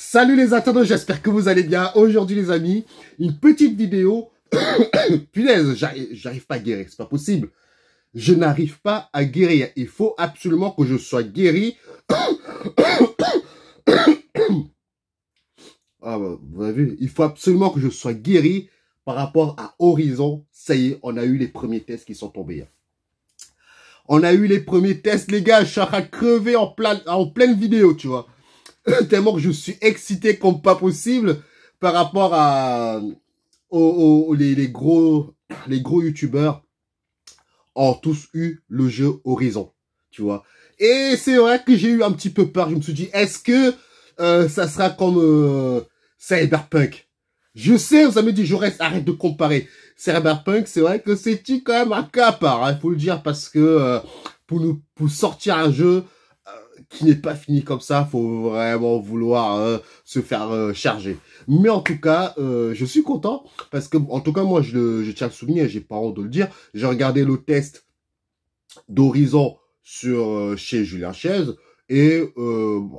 Salut les internautes, j'espère que vous allez bien. Aujourd'hui les amis, une petite vidéo. Punaise, j'arrive pas à guérir, c'est pas possible. Je n'arrive pas à guérir. Il faut absolument que je sois guéri. ah, vous avez vu, il faut absolument que je sois guéri par rapport à Horizon. Ça y est, on a eu les premiers tests qui sont tombés. Hein. On a eu les premiers tests, les gars. Je suis à crever en, plein, en pleine vidéo, tu vois. tellement que je suis excité comme pas possible par rapport à aux, les, gros les gros youtubeurs ont tous eu le jeu Horizon, tu vois. Et c'est vrai que j'ai eu un petit peu peur. Je me suis dit, est-ce que euh, ça sera comme euh, Cyberpunk Je sais, vous avez dit, je reste, arrête de comparer. Cyberpunk, c'est vrai que c'est quand même un cas à il hein, faut le dire, parce que euh, pour nous pour sortir un jeu qui n'est pas fini comme ça, faut vraiment vouloir euh, se faire euh, charger. Mais en tout cas, euh, je suis content parce que, en tout cas, moi, je, je tiens à le souvenir. j'ai pas honte de le dire. J'ai regardé le test d'Horizon sur euh, chez Julien Chaise et bon,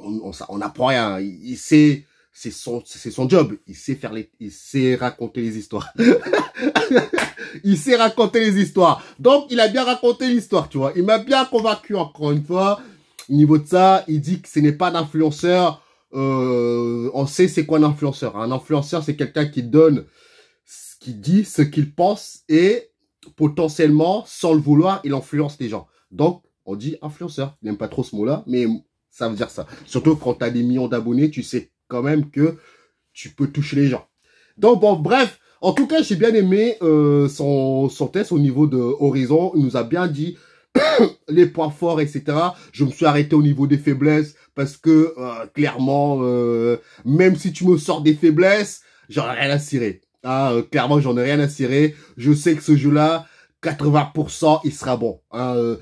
on, on, apprend rien. Il, il sait c'est son c'est son job il sait faire les il sait raconter les histoires il sait raconter les histoires donc il a bien raconté l'histoire tu vois il m'a bien convaincu encore une fois au niveau de ça, il dit que ce n'est pas d'influenceur. Euh, on sait c'est quoi un influenceur. Hein. Un influenceur, c'est quelqu'un qui donne, ce qu'il dit ce qu'il pense et potentiellement, sans le vouloir, il influence les gens. Donc, on dit influenceur. Je n'aime pas trop ce mot-là, mais ça veut dire ça. Surtout quand tu as des millions d'abonnés, tu sais quand même que tu peux toucher les gens. Donc, bon, bref. En tout cas, j'ai bien aimé euh, son, son test au niveau de Horizon. Il nous a bien dit les points forts, etc. Je me suis arrêté au niveau des faiblesses parce que euh, clairement, euh, même si tu me sors des faiblesses, j'en ai rien à cirer. Ah, euh, clairement, j'en ai rien à cirer. Je sais que ce jeu-là, 80%, il sera bon. Hein,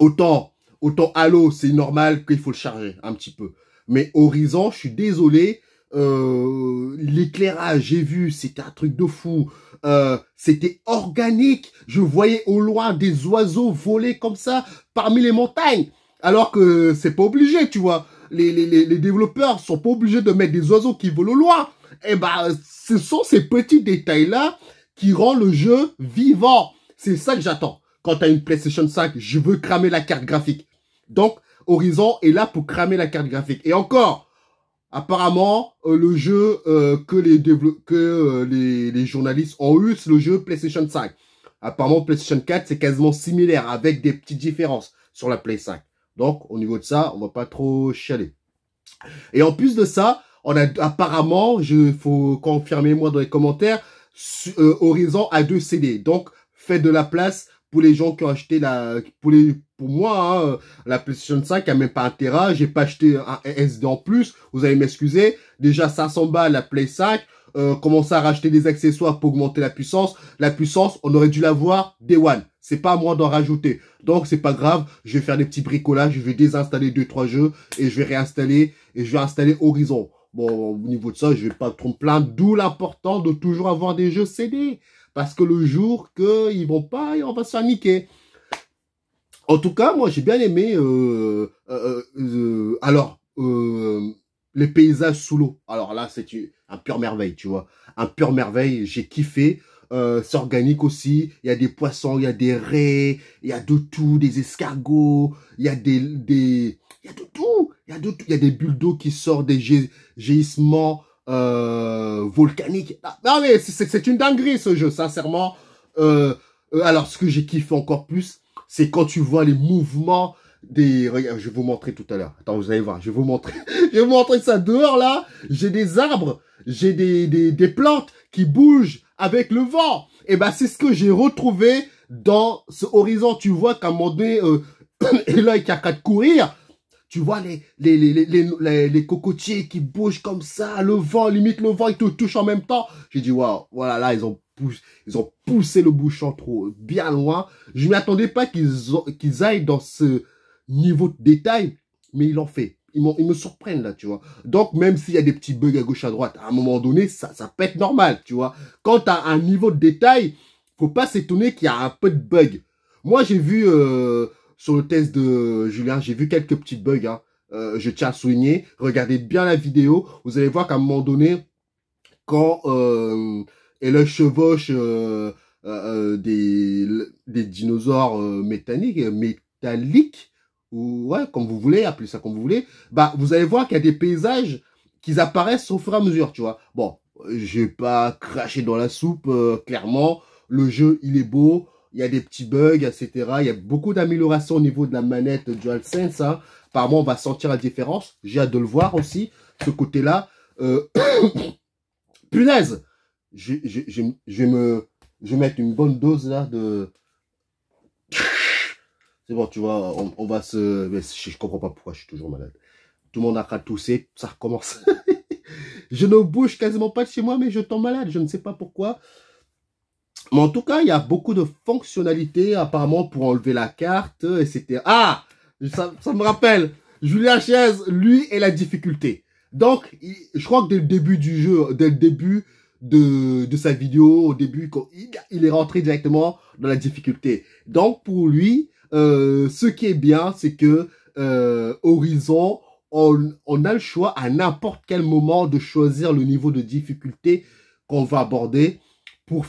autant, autant Halo, c'est normal qu'il faut le charger un petit peu. Mais Horizon, je suis désolé, l'éclairage, j'ai vu, c'était un truc de fou. Euh, c'était organique. Je voyais au loin des oiseaux voler comme ça parmi les montagnes. Alors que c'est pas obligé, tu vois. Les, les, les développeurs sont pas obligés de mettre des oiseaux qui volent au loin. Eh ben, ce sont ces petits détails-là qui rendent le jeu vivant. C'est ça que j'attends. Quand t'as une PlayStation 5, je veux cramer la carte graphique. Donc, Horizon est là pour cramer la carte graphique. Et encore, Apparemment, euh, le jeu euh, que, euh, les, les, journalistes ont eu, c'est le jeu PlayStation 5. Apparemment, PlayStation 4, c'est quasiment similaire, avec des petites différences sur la Play 5. Donc, au niveau de ça, on va pas trop chialer. Et en plus de ça, on a apparemment, je faut confirmer moi dans les commentaires, Horizon a deux CD. Donc, faites de la place pour les gens qui ont acheté la... Pour, les, pour moi, hein, euh, la PlayStation 5 a même pas terrain, J'ai pas acheté un SD en plus. Vous allez m'excuser. Déjà 500 balles la Play 5. Euh, commencer à racheter des accessoires pour augmenter la puissance. La puissance, on aurait dû l'avoir des one. C'est pas à moi d'en rajouter. Donc c'est pas grave, je vais faire des petits bricolages, je vais désinstaller deux trois jeux et je vais réinstaller et je vais installer Horizon. Bon, au niveau de ça, je vais pas trop me plaindre. D'où l'important de toujours avoir des jeux CD. Parce que le jour qu'ils vont pas, on va se niquer. En tout cas, moi, j'ai bien aimé. Euh, euh, euh, alors, les paysages sous l'eau. Alors là, c'est un pur merveille, tu vois. Un pur merveille. J'ai kiffé. c'est organique aussi. Il y a des poissons, il y a des raies, il y a de tout, des escargots, il y a des, il y a de tout, il y a de tout, il y a des bulles d'eau qui sortent, des géissements. Euh, volcanique. Ah, ah mais c'est une dinguerie ce jeu, sincèrement. Euh, euh, alors ce que j'ai kiffé encore plus, c'est quand tu vois les mouvements des... Regarde, je vais vous montrer tout à l'heure. Attends, vous allez voir, je vais vous montrer. je vais vous montrer ça dehors là. J'ai des arbres, j'ai des, des, des, plantes qui bougent avec le vent. Et eh ben c'est ce que j'ai retrouvé dans ce horizon. Tu vois qu'à un moment donné, euh, Eloy qui a qu'à courir, tu vois les, les, les, les, les cocotiers qui bougent comme ça, le vent, limite le vent, ils te touchent en même temps. J'ai dit, waouh, voilà, là, ils ont ils ont poussé le bouchon trop bien loin. Je ne m'attendais pas qu'ils qu'ils aillent dans ce niveau de détail, mais ils l'ont fait. Ils, ils me surprennent là, tu vois. Donc, même s'il y a des petits bugs à gauche, à droite, à un moment donné, ça, ça peut être normal, tu vois. Quand tu as un niveau de détail, faut pas s'étonner qu'il y a un peu de bugs. Moi, j'ai vu euh, sur le test de Julien, j'ai vu quelques petits bugs. Hein. Euh, je tiens à souligner. Regardez bien la vidéo. Vous allez voir qu'à un moment donné, quand euh, chevauche euh, euh, des, dinosaures métalliques, métalliques, ou ouais, comme vous voulez, appelez ça comme vous voulez, bah vous allez voir qu'il y a des paysages qui apparaissent au fur et à mesure, tu vois. Bon, j'ai pas craché dans la soupe, clairement. Le jeu, il est beau il y a des petits bugs, etc. Il y a beaucoup d'améliorations au niveau de la manette DualSense. Hein. Apparemment, on va sentir la différence. J'ai hâte de le voir aussi, ce côté-là. Euh, punaise je, me, je vais mettre une bonne dose là de... C'est bon, tu vois, on, va se... je, comprends pas pourquoi je suis toujours malade. Tout le monde a qu'à tousser, ça recommence. je ne bouge quasiment pas de chez moi, mais je tombe malade. Je ne sais pas pourquoi. Mais en tout cas, il y a beaucoup de fonctionnalités apparemment pour enlever la carte, etc. Ah ça, ça me rappelle, Julien Chaise, lui, est la difficulté. Donc, je crois que dès le début du jeu, dès le début de, de sa vidéo, au début, il, est rentré directement dans la difficulté. Donc, pour lui, euh, ce qui est bien, c'est que euh, Horizon, on, on, a le choix à n'importe quel moment de choisir le niveau de difficulté qu'on va aborder pour,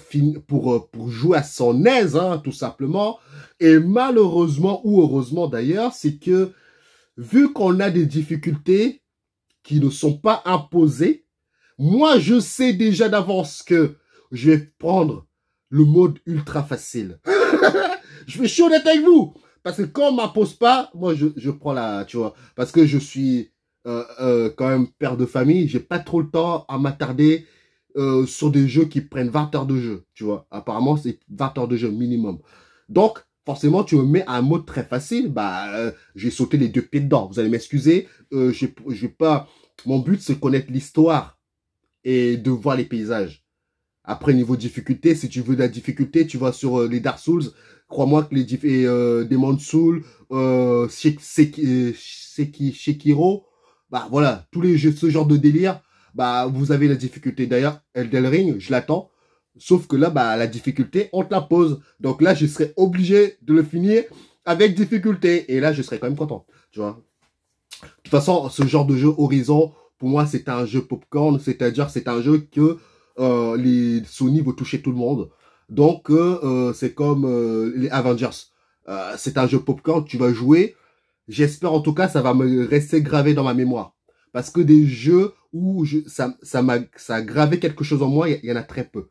pour, euh, pour jouer à son aise, hein, tout simplement. Et malheureusement, ou heureusement d'ailleurs, c'est que vu qu'on a des difficultés qui ne sont pas imposées, moi, je sais déjà d'avance que je vais prendre le mode ultra facile. je, vais, chier suis honnête avec vous. Parce que quand on m'impose pas, moi, je, je prends la, tu vois, parce que je suis euh, euh, quand même père de famille, j'ai pas trop le temps à m'attarder euh, sur des jeux qui prennent 20 heures de jeu, tu vois. Apparemment, c'est 20 heures de jeu minimum. Donc, forcément, tu me mets un mode très facile, bah, euh, j'ai sauté les deux pieds dedans. Vous allez m'excuser, euh, j'ai pas... Mon but, c'est connaître l'histoire et de voir les paysages. Après, niveau difficulté, si tu veux de la difficulté, tu vas sur euh, les Dark Souls. Crois-moi que les Demons euh, Demon Souls, euh, bah voilà, tous les jeux, ce genre de délire, bah, vous avez la difficulté. D'ailleurs, Elden Ring, je l'attends. Sauf que là, bah, la difficulté, on te la pose. Donc là, je serais obligé de le finir avec difficulté. Et là, je serais quand même content. Tu vois. De toute façon, ce genre de jeu Horizon, pour moi, c'est un jeu popcorn. C'est-à-dire, c'est un jeu que euh, les Sony vont toucher tout le monde. Donc, euh, euh, c'est comme les Avengers. c'est un jeu popcorn, tu vas jouer. J'espère en tout cas, ça va me rester gravé dans ma mémoire. Parce que des jeux où ça, ça, a, gravé quelque chose en moi, il y, en a très peu.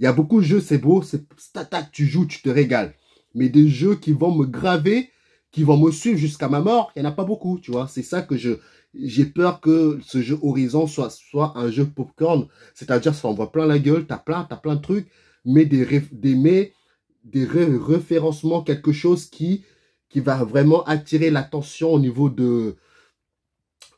Il y a beaucoup de jeux, c'est beau, c'est tata tu joues, tu te régales. Mais des jeux qui vont me graver, qui vont me suivre jusqu'à ma mort, il n'y en a pas beaucoup, tu vois. C'est ça que je, j'ai peur que ce jeu Horizon soit, soit un jeu popcorn. C'est-à-dire, on voit plein la gueule, t'as plein, t'as plein de trucs, mais des, des, mais, des référencements, quelque chose qui, qui va vraiment attirer l'attention au niveau de,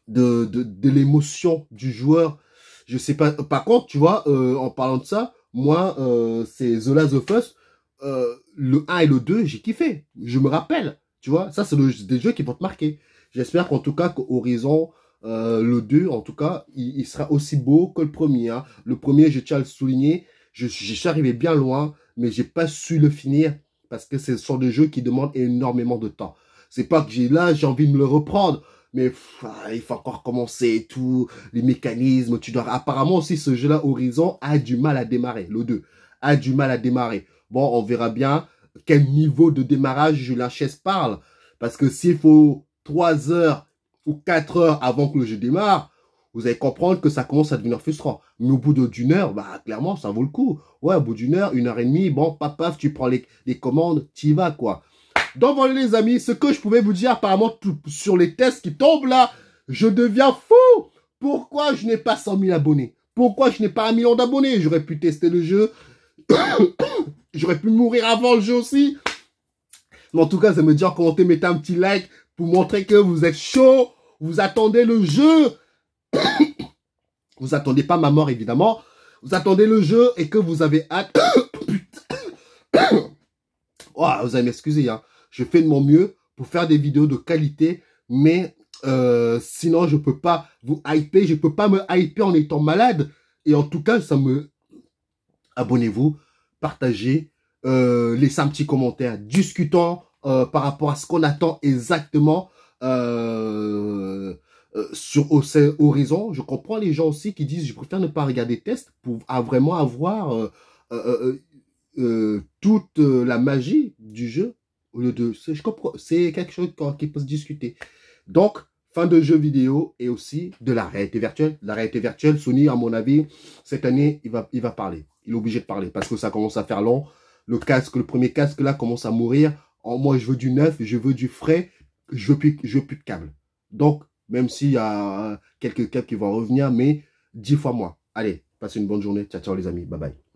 de, de, de l'émotion du joueur. Je sais pas. Par contre, tu vois, euh, en parlant de ça, moi, euh, c'est The Last of Us, euh, le 1 et le 2, j'ai kiffé. Je me rappelle. Tu vois, ça, c'est des jeux qui vont te marquer. J'espère qu'en tout cas, qu'Horizon, euh, le 2, en tout cas, il, sera aussi beau que le premier. Hein. Le premier, je tiens à le souligner, je, suis arrivé bien loin, mais j'ai pas su le finir parce que c'est le genre de jeu qui demande énormément de temps. C'est pas que j'ai là, j'ai envie de me le reprendre mais ah, il faut encore commencer et tout, les mécanismes, tu dois... Apparemment aussi, ce jeu-là, Horizon, a du mal à démarrer, le 2, a du mal à démarrer. Bon, on verra bien quel niveau de démarrage Julien Chaise parle, parce que s'il faut 3 heures ou 4 heures avant que le jeu démarre, vous allez comprendre que ça commence à devenir frustrant. Mais au bout d'une heure, bah clairement, ça vaut le coup. Ouais, au bout d'une heure, une heure et demie, bon, paf, paf, tu prends les, les commandes, y vas, quoi. Donc voilà les amis, ce que je pouvais vous dire apparemment sur les tests qui tombent là, je deviens fou Pourquoi je n'ai pas 100 000 abonnés Pourquoi je n'ai pas un million d'abonnés J'aurais pu tester le jeu. J'aurais pu mourir avant le jeu aussi. Mais en tout cas, ça me dit en commentaire, mettez un petit like pour montrer que vous êtes chaud. Vous attendez le jeu. vous attendez pas ma mort, évidemment. Vous attendez le jeu et que vous avez hâte. Oh, vous allez m'excuser, hein je fais de mon mieux pour faire des vidéos de qualité, mais euh, sinon je peux pas vous hyper, je peux pas me hyper en étant malade. Et en tout cas, ça me abonnez-vous, partagez, euh, laissez un petit commentaire, discutons euh, par rapport à ce qu'on attend exactement euh, sur Horizon. Je comprends les gens aussi qui disent je préfère ne pas regarder test pour vraiment avoir toute la magie du jeu au lieu Je comprends, c'est quelque chose qui peut se discuter. Donc, fin de jeux vidéo et aussi de la réalité virtuelle. La réalité virtuelle, Sony, à mon avis, cette année, il va, il va parler. Il est obligé de parler parce que ça commence à faire long. Le casque, le premier casque là commence à mourir. moi, je veux du neuf, je veux du frais, je veux plus, je veux plus de câble. Donc, même s'il y a quelques câbles qui vont revenir, mais dix fois moins. Allez, passez une bonne journée. Ciao, ciao les amis. Bye bye.